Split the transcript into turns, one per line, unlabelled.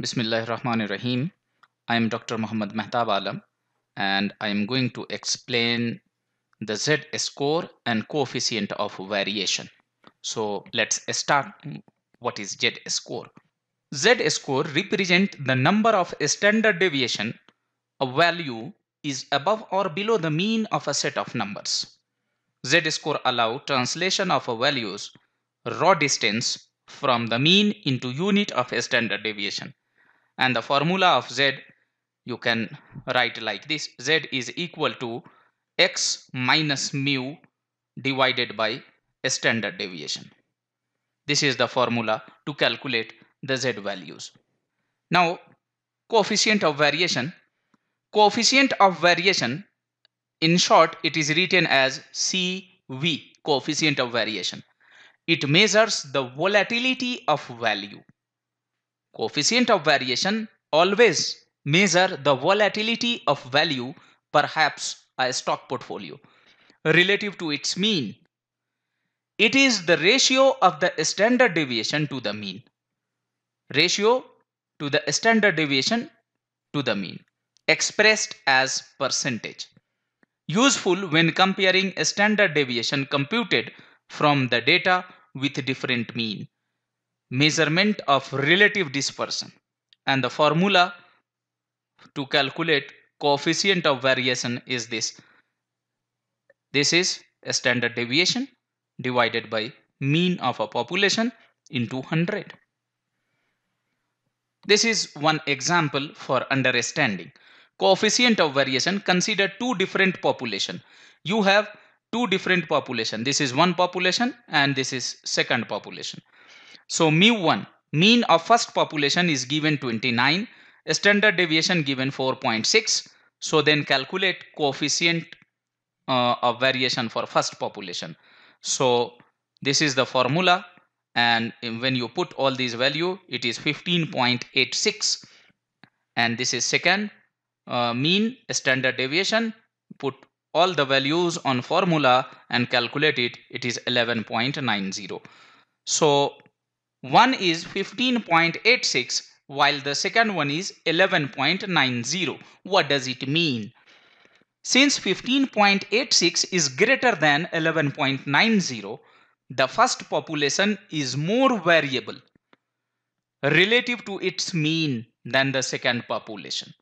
Bismillahir Rahim. I am Dr. Muhammad Mehtab Alam and I am going to explain the Z score and coefficient of variation. So let's start what is Z score. Z score represent the number of standard deviation a value is above or below the mean of a set of numbers. Z score allow translation of values raw distance from the mean into unit of standard deviation and the formula of z you can write like this z is equal to x minus mu divided by a standard deviation this is the formula to calculate the z values now coefficient of variation coefficient of variation in short it is written as cv coefficient of variation it measures the volatility of value Coefficient of variation always measure the volatility of value perhaps a stock portfolio relative to its mean. It is the ratio of the standard deviation to the mean. Ratio to the standard deviation to the mean expressed as percentage. Useful when comparing a standard deviation computed from the data with different mean measurement of relative dispersion and the formula to calculate coefficient of variation is this this is a standard deviation divided by mean of a population into 100 this is one example for understanding coefficient of variation consider two different population you have two different population this is one population and this is second population so mu1 mean of first population is given 29 standard deviation given 4.6 so then calculate coefficient uh, of variation for first population so this is the formula and when you put all these value it is 15.86 and this is second uh, mean standard deviation put all the values on formula and calculate it it is 11.90 so one is 15.86 while the second one is 11.90. What does it mean? Since 15.86 is greater than 11.90, the first population is more variable relative to its mean than the second population.